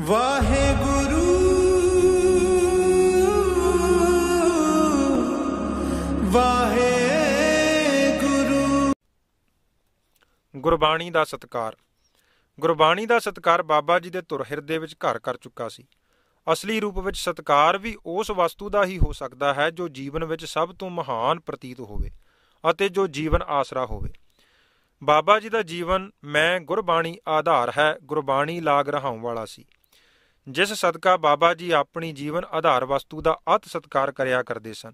ਵਾਹਿਗੁਰੂ ਵਾਹਿਗੁਰੂ ਗੁਰਬਾਣੀ ਦਾ ਸਤਕਾਰ ਗੁਰਬਾਣੀ ਦਾ ਸਤਕਾਰ ਬਾਬਾ ਜੀ ਦੇ ਤੁਰ ਹਿਰਦੇ ਵਿੱਚ ਘਰ ਕਰ ਚੁੱਕਾ ਸੀ ਅਸਲੀ ਰੂਪ ਵਿੱਚ ਸਤਕਾਰ ਵੀ ਉਸ ਵਸਤੂ ਦਾ ਹੀ ਹੋ ਸਕਦਾ ਹੈ ਜੋ ਜੀਵਨ ਵਿੱਚ ਸਭ ਤੋਂ ਮਹਾਨ ਪ੍ਰਤੀਤ ਹੋਵੇ ਅਤੇ ਜੋ ਜੀਵਨ ਆਸਰਾ ਹੋਵੇ ਬਾਬਾ ਜੀ ਦਾ ਜੀਵਨ ਮੈਂ ਗੁਰਬਾਣੀ ਆਧਾਰ ਹੈ ਗੁਰਬਾਣੀ ਲਾਗ ਰਹਾਉਣ ਵਾਲਾ ਸੀ ਜਿਸ ਸਦਕਾ ਬਾਬਾ ਜੀ ਆਪਣੀ ਜੀਵਨ ਆਧਾਰ ਵਸਤੂ ਦਾ ਅਤ ਸਤਕਾਰ ਕਰਿਆ ਕਰਦੇ ਸਨ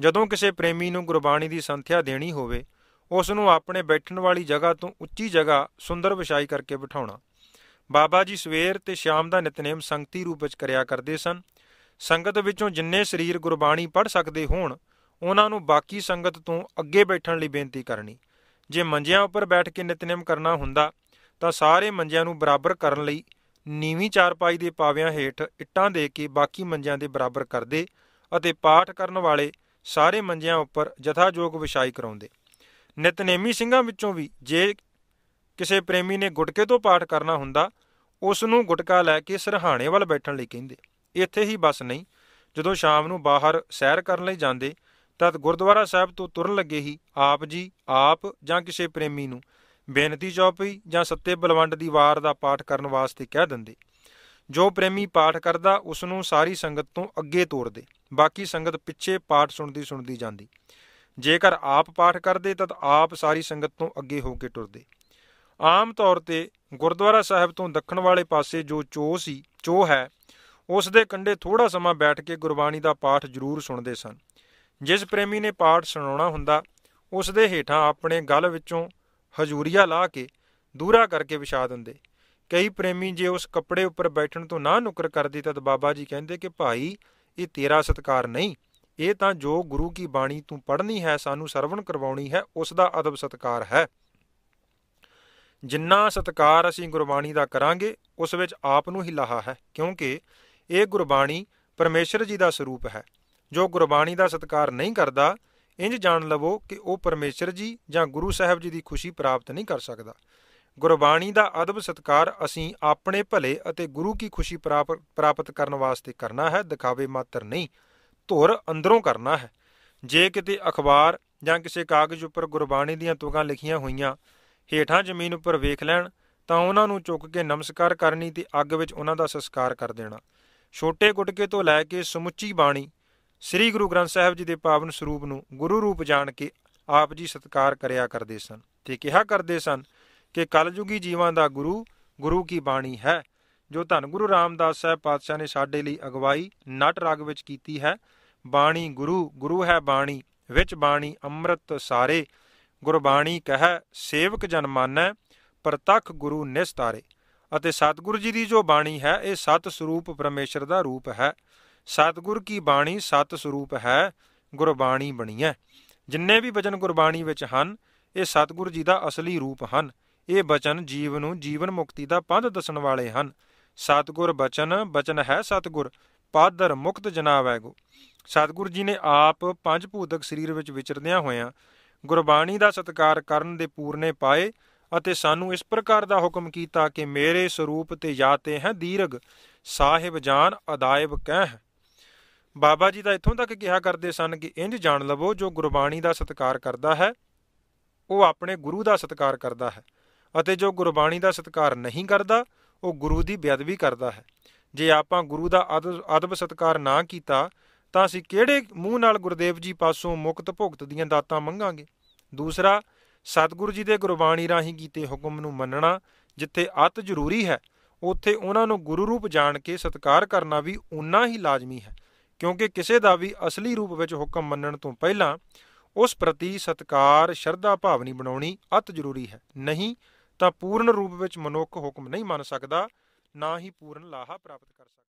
ਜਦੋਂ ਕਿਸੇ ਪ੍ਰੇਮੀ ਨੂੰ ਗੁਰਬਾਣੀ ਦੀ ਸੰਥਿਆ ਦੇਣੀ ਹੋਵੇ ਉਸ ਨੂੰ ਆਪਣੇ ਬੈਠਣ ਵਾਲੀ ਜਗ੍ਹਾ ਤੋਂ ਉੱਚੀ ਜਗ੍ਹਾ ਸੁੰਦਰ ਵਿਛਾਈ ਕਰਕੇ ਬਿਠਾਉਣਾ ਬਾਬਾ ਜੀ ਸਵੇਰ ਤੇ ਸ਼ਾਮ ਦਾ ਨਿਤਨੇਮ ਸੰਗਤੀ ਰੂਪ ਵਿੱਚ ਕਰਿਆ ਕਰਦੇ ਸਨ ਸੰਗਤ ਵਿੱਚੋਂ ਜਿੰਨੇ ਸਰੀਰ ਗੁਰਬਾਣੀ ਪੜ ਸਕਦੇ ਹੋਣ ਉਹਨਾਂ ਨੂੰ ਬਾਕੀ ਸੰਗਤ ਤੋਂ ਅੱਗੇ ਬੈਠਣ ਲਈ ਬੇਨਤੀ ਕਰਨੀ ਜੇ ਮੰਜਿਆਂ ਉੱਪਰ ਬੈਠ ਕੇ ਨਿਤਨੇਮ ਕਰਨਾ ਹੁੰਦਾ ਤਾਂ ਸਾਰੇ ਮੰਜਿਆਂ ਨੂੰ ਬਰਾਬਰ ਕਰਨ ਲਈ ਨੀਵੀਂ ਚਾਰਪਾਈ ਦੇ ਪਾਵਿਆਂ ਹੇਠ ਇੱਟਾਂ ਦੇ ਕੇ ਬਾਕੀ ਮੰਜਿਆਂ ਦੇ ਬਰਾਬਰ ਕਰਦੇ ਅਤੇ ਪਾਠ ਕਰਨ ਵਾਲੇ ਸਾਰੇ ਮੰਜਿਆਂ ਉੱਪਰ ਜਥਾਯੋਗ ਵਿਛਾਈ ਕਰਾਉਂਦੇ ਨਿਤਨੇਮੀ ਸਿੰਘਾਂ ਵਿੱਚੋਂ ਵੀ ਜੇ ਕਿਸੇ ਪ੍ਰੇਮੀ ਨੇ ਗੁਟਕੇ ਤੋਂ ਪਾਠ ਕਰਨਾ ਹੁੰਦਾ ਉਸ ਨੂੰ ਗੁਟਕਾ ਲੈ ਕੇ ਸਰਹਾਣੇ ਵੱਲ ਬੈਠਣ ਲਈ ਕਹਿੰਦੇ ਇੱਥੇ ਹੀ ਬਸ ਨਹੀਂ ਜਦੋਂ ਸ਼ਾਮ ਨੂੰ ਬਾਹਰ ਸੈਰ ਕਰਨ ਲਈ ਜਾਂਦੇ ਤਦ ਗੁਰਦੁਆਰਾ ਸਾਹਿਬ ਤੋਂ ਤੁਰਨ ਲੱਗੇ ਹੀ ਆਪ ਜੀ ਆਪ ਜਾਂ ਕਿਸੇ ਪ੍ਰੇਮੀ ਨੂੰ ਬੇਨਤੀ ਚੌਪਈ ਜਾਂ ਸੱਤੇ ਬਲਵੰਡ ਦੀ ਵਾਰ ਦਾ ਪਾਠ ਕਰਨ ਵਾਸਤੇ ਕਹਿ ਦਿੰਦੇ ਜੋ ਪ੍ਰੇਮੀ ਪਾਠ ਕਰਦਾ ਉਸ ਨੂੰ ਸਾਰੀ ਸੰਗਤ ਤੋਂ ਅੱਗੇ ਤੋਰਦੇ ਬਾਕੀ ਸੰਗਤ ਪਿੱਛੇ ਪਾਠ ਸੁਣਦੀ ਸੁਣਦੀ ਜਾਂਦੀ ਜੇਕਰ ਆਪ ਪਾਠ ਕਰਦੇ ਤਦ ਆਪ ਸਾਰੀ ਸੰਗਤ ਤੋਂ ਅੱਗੇ ਹੋ ਕੇ ਟੁਰਦੇ ਆਮ ਤੌਰ ਤੇ ਗੁਰਦੁਆਰਾ ਸਾਹਿਬ ਤੋਂ ਦੱਖਣ ਵਾਲੇ ਪਾਸੇ ਜੋ ਚੋ ਸੀ ਚੋ ਹੈ ਉਸ ਦੇ ਕੰਢੇ ਥੋੜਾ ਸਮਾਂ ਬੈਠ ਕੇ ਗੁਰਬਾਣੀ ਦਾ ਪਾਠ ਜ਼ਰੂਰ ਸੁਣਦੇ ਸਨ ਜਿਸ ਪ੍ਰੇਮੀ ਨੇ ਪਾਠ ਸੁਣਾਉਣਾ ਹੁੰਦਾ ਉਸ ਦੇ ਹੇਠਾਂ ਆਪਣੇ ਗਲ ਵਿੱਚੋਂ ਹਜ਼ੂਰੀਆ ਲਾ ਕੇ ਦੂਰਾ ਕਰਕੇ ਵਿਛਾ ਦਿੰਦੇ ਕਈ ਪ੍ਰੇਮੀ ਜੇ ਉਸ ਕੱਪੜੇ ਉੱਪਰ ਬੈਠਣ ਤੋਂ ਨਾ ਨੁਕਰ ਕਰਦੇ ਤਾਂ ਬਾਬਾ ਜੀ ਕਹਿੰਦੇ ਕਿ ਭਾਈ ਇਹ ਤੇਰਾ ਸਤਕਾਰ ਨਹੀਂ ਇਹ ਤਾਂ ਜੋ ਗੁਰੂ ਕੀ ਬਾਣੀ ਤੂੰ ਪੜ੍ਹਨੀ ਹੈ ਸਾਨੂੰ ਸਰਵਣ ਕਰਵਾਉਣੀ ਹੈ ਉਸ ਦਾ ਅਦਬ ਸਤਕਾਰ ਹੈ ਜਿੰਨਾ ਸਤਕਾਰ ਅਸੀਂ ਗੁਰਬਾਣੀ ਦਾ ਕਰਾਂਗੇ ਉਸ ਵਿੱਚ ਆਪ ਨੂੰ ਹੀ ਲਾਹਾ ਹੈ ਕਿਉਂਕਿ ਇਹ ਗੁਰਬਾਣੀ ਪਰਮੇਸ਼ਰ ਜੀ ਦਾ ਸਰੂਪ ਹੈ ਜੋ ਗੁਰਬਾਣੀ ਦਾ ਸਤਕਾਰ ਨਹੀਂ ਕਰਦਾ ਇੰਜ ਜਾਣ ਲਵੋ ਕਿ ਉਹ ਪਰਮੇਸ਼ਰ ਜੀ ਜਾਂ ਗੁਰੂ ਸਾਹਿਬ ਜੀ ਦੀ ਖੁਸ਼ੀ ਪ੍ਰਾਪਤ ਨਹੀਂ ਕਰ ਸਕਦਾ ਗੁਰਬਾਣੀ ਦਾ ਅਦਬ ਸਤਕਾਰ ਅਸੀਂ ਆਪਣੇ ਭਲੇ ਅਤੇ ਗੁਰੂ ਕੀ ਖੁਸ਼ੀ ਪ੍ਰਾਪਤ ਕਰਨ ਵਾਸਤੇ ਕਰਨਾ ਹੈ ਦਿਖਾਵੇ ਮਾਤਰ ਨਹੀਂ ਧੁਰ ਅੰਦਰੋਂ ਕਰਨਾ ਹੈ ਜੇ ਕਿਤੇ ਅਖਬਾਰ ਜਾਂ ਕਿਸੇ ਕਾਗਜ਼ ਉੱਪਰ ਗੁਰਬਾਣੀ ਦੀਆਂ ਤੁਕਾਂ ਲਿਖੀਆਂ ਹੋਈਆਂ ਹੇਠਾਂ ਜ਼ਮੀਨ ਉੱਪਰ ਵੇਖ ਲੈਣ ਤਾਂ ਉਹਨਾਂ ਨੂੰ ਚੁੱਕ ਕੇ ਨਮਸਕਾਰ ਕਰਨੀ ਤੇ ਅੱਗ ਵਿੱਚ ਉਹਨਾਂ ਦਾ ਸੰਸਕਾਰ ਕਰ ਦੇਣਾ ਛੋਟੇ ਗੁਟਕੇ ਤੋਂ ਲੈ ਕੇ ਸਮੁੱਚੀ ਬਾਣੀ ਸ੍ਰੀ ਗੁਰੂ ਗ੍ਰੰਥ ਸਾਹਿਬ ਜੀ ਦੇ ਪਾਵਨ ਸਰੂਪ ਨੂੰ ਗੁਰੂ ਰੂਪ ਜਾਣ ਕੇ ਆਪ ਜੀ ਸਤਕਾਰ ਕਰਿਆ ਕਰਦੇ ਸਨ ਤੇ ਕਿਹਾ ਕਰਦੇ ਸਨ ਕਿ ਕਲਯੁਗੀ ਜੀਵਾਂ ਦਾ ਗੁਰੂ ਗੁਰੂ ਕੀ ਬਾਣੀ ਹੈ ਜੋ ਧੰਨ ਗੁਰੂ ਰਾਮਦਾਸ ਸਾਹਿਬ ਪਾਤਸ਼ਾਹ ਨੇ ਸਾਡੇ ਲਈ ਅਗਵਾਈ ਨਟ ਰਾਗ ਵਿੱਚ ਕੀਤੀ ਹੈ ਬਾਣੀ ਗੁਰੂ ਗੁਰੂ ਹੈ ਬਾਣੀ ਵਿੱਚ ਬਾਣੀ ਅੰਮ੍ਰਿਤ ਸਾਰੇ ਗੁਰਬਾਣੀ ਕਹੈ ਸੇਵਕ ਜਨ ਮਾਨੈ ਪ੍ਰਤੱਖ ਗੁਰੂ ਨਿਸਤਾਰੇ ਅਤੇ ਸਤਿਗੁਰੂ ਜੀ ਦੀ ਜੋ ਬਾਣੀ ਹੈ ਇਹ ਸਤ ਸਰੂਪ ਪਰਮੇਸ਼ਰ ਦਾ ਰੂਪ ਹੈ ਸਤਿਗੁਰ ਕੀ ਬਾਣੀ ਸਤ ਸਰੂਪ ਹੈ ਗੁਰਬਾਣੀ ਬਣੀ ਹੈ ਜਿੰਨੇ ਵੀ ਬਚਨ ਗੁਰਬਾਣੀ ਵਿੱਚ ਹਨ ਇਹ ਸਤਿਗੁਰ ਜੀ ਦਾ ਅਸਲੀ ਰੂਪ ਹਨ ਇਹ ਬਚਨ ਜੀਵ ਨੂੰ ਜੀਵਨ ਮੁਕਤੀ ਦਾ ਪੰਧ ਦੱਸਣ ਵਾਲੇ ਹਨ ਸਤਿਗੁਰ ਬਚਨ ਬਚਨ ਹੈ ਸਤਿਗੁਰ ਪਾਦਰ ਮੁਕਤ ਜਨਾਬ ਹੈ ਗੋ ਸਤਿਗੁਰ ਜੀ ਨੇ ਆਪ ਪੰਜ ਭੂਤਕ ਸਰੀਰ ਵਿੱਚ ਵਿਚਰਦਿਆਂ ਹੋਇਆਂ ਗੁਰਬਾਣੀ ਦਾ ਸਤਕਾਰ ਕਰਨ ਦੇ ਪੂਰਨੇ ਪਾਏ ਅਤੇ ਸਾਨੂੰ ਇਸ ਪ੍ਰਕਾਰ ਦਾ ਹੁਕਮ ਕੀਤਾ ਕਿ ਮੇਰੇ ਸਰੂਪ ਤੇ ਯਾਤੇ ਹੈ ਦੀਰਗ ਸਾਹਿਬ ਜਾਨ ਅਦਾਇਬ ਕਹਿ ਬਾਬਾ ਜੀ ਤਾਂ ਇੱਥੋਂ ਤੱਕ ਕਿਹਾ ਕਰਦੇ ਸਨ ਕਿ ਇੰਜ ਜਾਣ ਲਵੋ ਜੋ ਗੁਰਬਾਣੀ ਦਾ ਸਤਿਕਾਰ ਕਰਦਾ ਹੈ ਉਹ ਆਪਣੇ ਗੁਰੂ ਦਾ ਸਤਿਕਾਰ ਕਰਦਾ ਹੈ ਅਤੇ ਜੋ ਗੁਰਬਾਣੀ ਦਾ ਸਤਿਕਾਰ ਨਹੀਂ ਕਰਦਾ ਉਹ ਗੁਰੂ ਦੀ ਬੇਅਦਬੀ ਕਰਦਾ ਹੈ ਜੇ ਆਪਾਂ ਗੁਰੂ ਦਾ ਅਦਬ ਸਤਿਕਾਰ ਨਾ ਕੀਤਾ ਤਾਂ ਅਸੀਂ ਕਿਹੜੇ ਮੂੰਹ ਨਾਲ ਗੁਰਦੇਵ ਜੀ ਪਾਸੋਂ ਮੁਕਤ ਭੁਗਤ ਦੀਆਂ ਦਾਤਾਂ ਮੰਗਾਂਗੇ ਦੂਸਰਾ ਸਤਿਗੁਰੂ ਜੀ ਦੇ ਗੁਰਬਾਣੀ ਰਾਹੀਂ ਕੀਤੇ ਹੁਕਮ ਨੂੰ ਮੰਨਣਾ ਜਿੱਥੇ ਅਤ ਜ਼ਰੂਰੀ ਹੈ ਉੱਥੇ ਉਹਨਾਂ ਨੂੰ ਗੁਰੂ ਰੂਪ ਜਾਣ ਕੇ ਸਤਿਕਾਰ ਕਰਨਾ ਵੀ ਉਨਾ ਹੀ ਲਾਜ਼ਮੀ ਹੈ ਕਿਉਂਕਿ ਕਿਸੇ ਦਾ ਵੀ ਅਸਲੀ ਰੂਪ ਵਿੱਚ ਹੁਕਮ ਮੰਨਣ ਤੋਂ ਪਹਿਲਾਂ ਉਸ ਪ੍ਰਤੀ ਸਤਕਾਰ ਸ਼ਰਧਾ ਭਾਵਨੀ ਬਣਾਉਣੀ ਅਤ ਜ਼ਰੂਰੀ ਹੈ ਨਹੀਂ ਤਾਂ ਪੂਰਨ ਰੂਪ ਵਿੱਚ ਮਨੁੱਖ ਹੁਕਮ ਨਹੀਂ ਮੰਨ ਸਕਦਾ ਨਾ ਹੀ ਪੂਰਨ ਲਾਹਾ ਪ੍ਰਾਪਤ ਕਰ ਸਕਦਾ